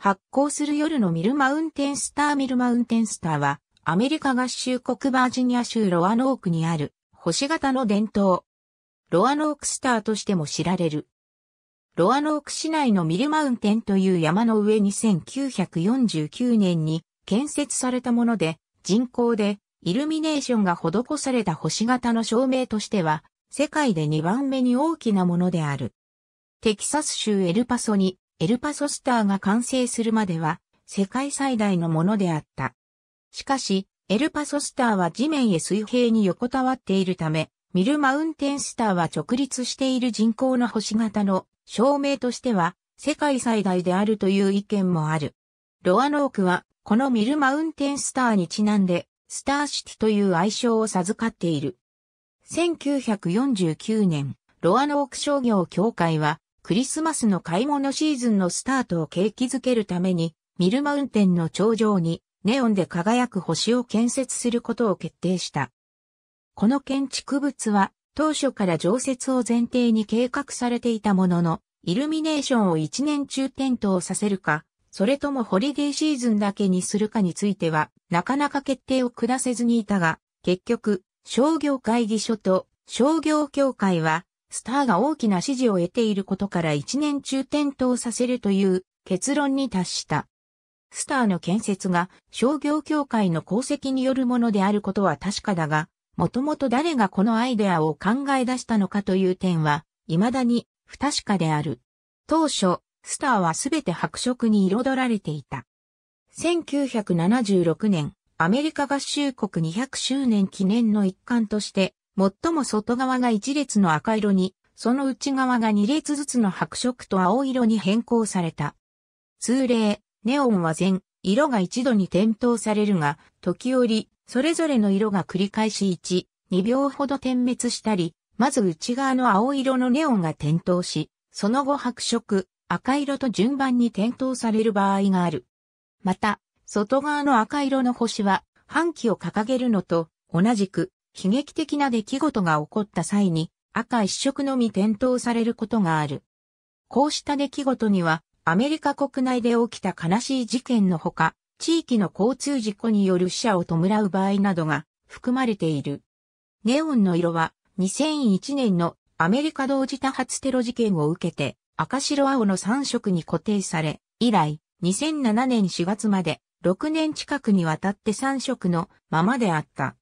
発行する夜のミルマウンテンスターミルマウンテンスターは、アメリカ合衆国バージニア州ロアノークにある、星型の伝統。ロアノークスターとしても知られる。ロアノーク市内のミルマウンテンという山の上に1949年に建設されたもので、人工でイルミネーションが施された星型の照明としては、世界で2番目に大きなものである。テキサス州エルパソにエルパソスターが完成するまでは世界最大のものであった。しかし、エルパソスターは地面へ水平に横たわっているため、ミルマウンテンスターは直立している人工の星型の証明としては世界最大であるという意見もある。ロアノークはこのミルマウンテンスターにちなんでスターシティという愛称を授かっている。1949年、ロアノーク商業協会はクリスマスの買い物シーズンのスタートを景気づけるために、ミルマウンテンの頂上にネオンで輝く星を建設することを決定した。この建築物は当初から常設を前提に計画されていたものの、イルミネーションを一年中点灯させるか、それともホリデーシーズンだけにするかについては、なかなか決定を下せずにいたが、結局、商業会議所と商業協会はスターが大きな支持を得ていることから一年中点灯させるという結論に達した。スターの建設が商業協会の功績によるものであることは確かだが、もともと誰がこのアイデアを考え出したのかという点は、未だに不確かである。当初、スターはすべて白色に彩られていた。1976年、アメリカ合衆国200周年記念の一環として、最も外側が1列の赤色に、その内側が2列ずつの白色と青色に変更された。通例、ネオンは全、色が一度に点灯されるが、時折、それぞれの色が繰り返し1、2秒ほど点滅したり、まず内側の青色のネオンが点灯し、その後白色、赤色と順番に点灯される場合がある。また、外側の赤色の星は、半旗を掲げるのと同じく、悲劇的な出来事が起こった際に赤一色のみ点灯されることがある。こうした出来事にはアメリカ国内で起きた悲しい事件のほか、地域の交通事故による死者を弔う場合などが含まれている。ネオンの色は2001年のアメリカ同時多発テロ事件を受けて赤白青の3色に固定され、以来2007年4月まで6年近くにわたって3色のままであった。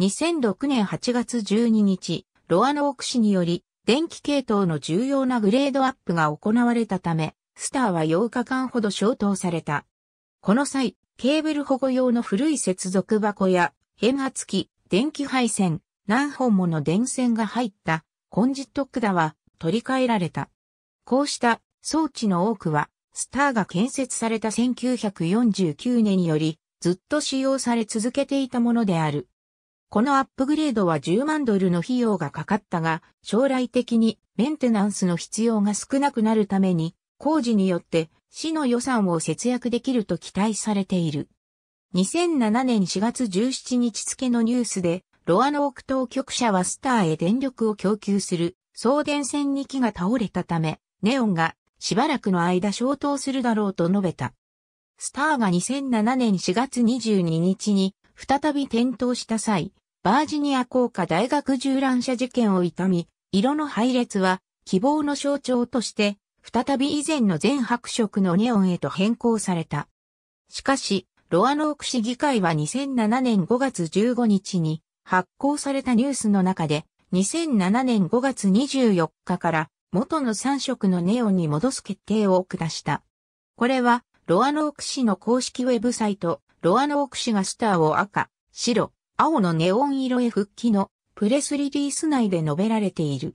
2006年8月12日、ロアノーク市により、電気系統の重要なグレードアップが行われたため、スターは8日間ほど消灯された。この際、ケーブル保護用の古い接続箱や、変圧器、電気配線、何本もの電線が入ったコンジット管は取り替えられた。こうした装置の多くは、スターが建設された1949年により、ずっと使用され続けていたものである。このアップグレードは10万ドルの費用がかかったが、将来的にメンテナンスの必要が少なくなるために、工事によって市の予算を節約できると期待されている。2007年4月17日付のニュースで、ロアノーク当局者はスターへ電力を供給する送電線に木が倒れたため、ネオンがしばらくの間消灯するだろうと述べた。スターが2007年4月22日に再び転倒した際、バージニア工科大学銃乱射事件を痛み、色の配列は希望の象徴として、再び以前の全白色のネオンへと変更された。しかし、ロアノーク市議会は2007年5月15日に発行されたニュースの中で、2007年5月24日から元の3色のネオンに戻す決定を下した。これは、ロアノーク市の公式ウェブサイト、ロアノーク氏がスターを赤、白、青のネオン色へ復帰のプレスリリース内で述べられている。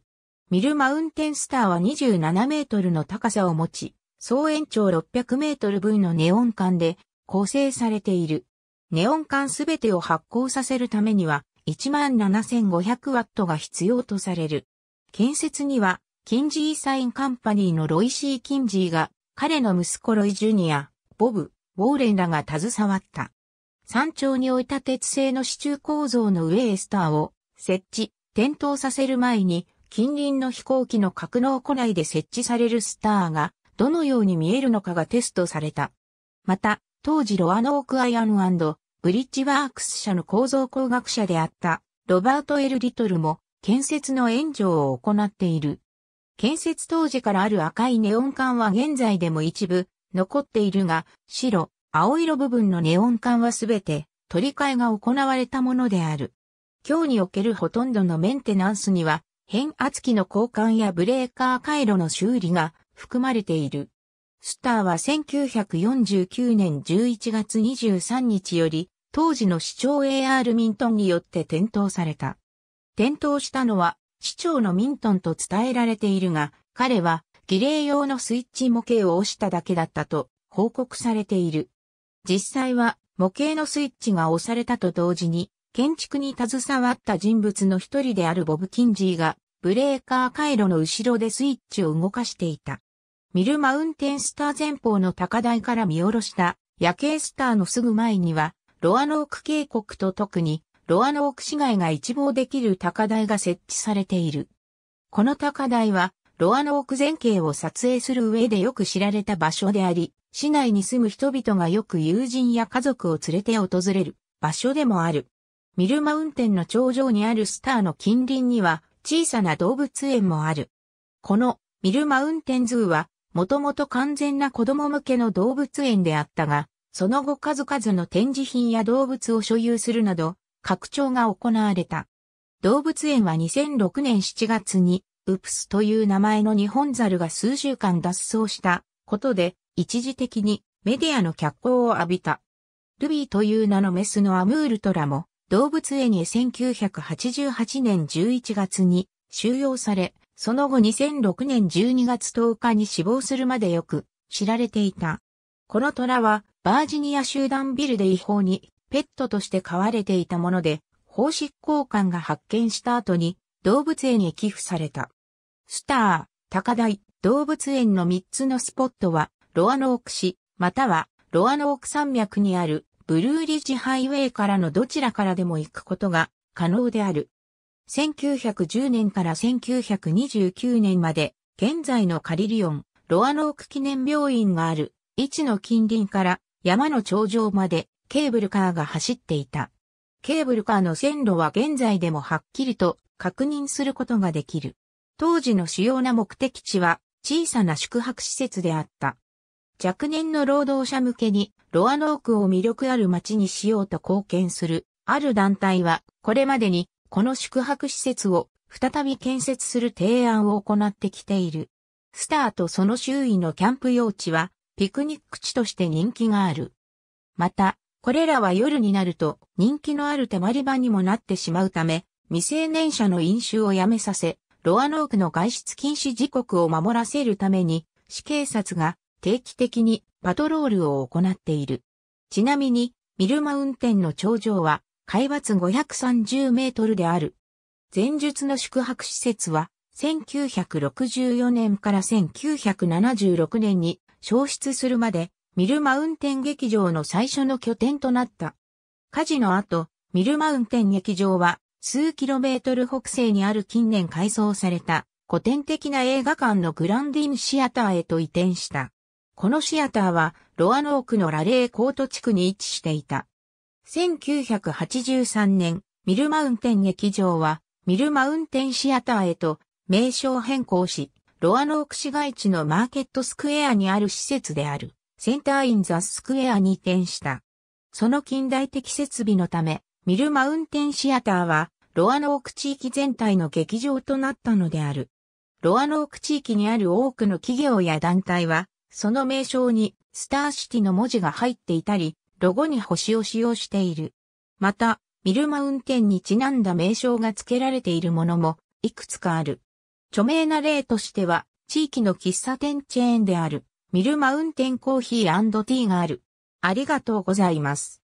ミルマウンテンスターは27メートルの高さを持ち、総延長600メートル分のネオン管で構成されている。ネオン管すべてを発光させるためには17,500ワットが必要とされる。建設には、キンジーサインカンパニーのロイシー・キンジーが、彼の息子ロイ・ジュニア、ボブ、ウォーレンらが携わった。山頂に置いた鉄製の支柱構造の上へスターを設置、点灯させる前に近隣の飛行機の格納庫内で設置されるスターがどのように見えるのかがテストされた。また、当時ロアノークアイアンブリッジワークス社の構造工学者であったロバート・エル・リトルも建設の援助を行っている。建設当時からある赤いネオン管は現在でも一部残っているが、白、青色部分のネオン管はすべて取り替えが行われたものである。今日におけるほとんどのメンテナンスには、変圧器の交換やブレーカー回路の修理が含まれている。スターは1949年11月23日より、当時の市長 AR ミントンによって点灯された。点灯したのは市長のミントンと伝えられているが、彼は儀礼用のスイッチ模型を押しただけだったと報告されている。実際は模型のスイッチが押されたと同時に、建築に携わった人物の一人であるボブ・キンジーが、ブレーカー回路の後ろでスイッチを動かしていた。ミルマウンテンスター前方の高台から見下ろした夜景スターのすぐ前には、ロアノーク渓谷と特に、ロアノーク市街が一望できる高台が設置されている。この高台は、ロアノーク全景を撮影する上でよく知られた場所であり、市内に住む人々がよく友人や家族を連れて訪れる場所でもある。ミルマウンテンの頂上にあるスターの近隣には小さな動物園もある。このミルマウンテンズーはもともと完全な子供向けの動物園であったが、その後数々の展示品や動物を所有するなど、拡張が行われた。動物園は2006年7月にウプスという名前の日本ザルが数週間脱走したことで一時的にメディアの脚光を浴びた。ルビーという名のメスのアムールトラも動物園へ1988年11月に収容され、その後2006年12月10日に死亡するまでよく知られていた。この虎はバージニア集団ビルで違法にペットとして飼われていたもので、法執行官が発見した後に動物園へ寄付された。スター、高台、動物園の3つのスポットは、ロアノーク市、または、ロアノーク山脈にある、ブルーリッジハイウェイからのどちらからでも行くことが可能である。1910年から1929年まで、現在のカリリオン、ロアノーク記念病院がある、位置の近隣から山の頂上までケーブルカーが走っていた。ケーブルカーの線路は現在でもはっきりと確認することができる。当時の主要な目的地は小さな宿泊施設であった。若年の労働者向けにロアノークを魅力ある街にしようと貢献するある団体はこれまでにこの宿泊施設を再び建設する提案を行ってきている。スターとその周囲のキャンプ用地はピクニック地として人気がある。また、これらは夜になると人気のある手まり場にもなってしまうため、未成年者の飲酒をやめさせ、ロアノークの外出禁止時刻を守らせるために、市警察が定期的にパトロールを行っている。ちなみに、ミルマウンテンの頂上は、海抜530メートルである。前述の宿泊施設は、1964年から1976年に消失するまで、ミルマウンテン劇場の最初の拠点となった。火事の後、ミルマウンテン劇場は数キロメートル北西にある近年改装された古典的な映画館のグランディンシアターへと移転した。このシアターはロアノークのラレーコート地区に位置していた。1983年、ミルマウンテン劇場はミルマウンテンシアターへと名称変更し、ロアノーク市街地のマーケットスクエアにある施設であるセンターインザスクエアに移転した。その近代的設備のため、ミルマウンテンシアターはロアノーク地域全体の劇場となったのである。ロアノーク地域にある多くの企業や団体は、その名称にスターシティの文字が入っていたり、ロゴに星を使用している。また、ミルマウンテンにちなんだ名称が付けられているものも、いくつかある。著名な例としては、地域の喫茶店チェーンである、ミルマウンテンコーヒーティーがある。ありがとうございます。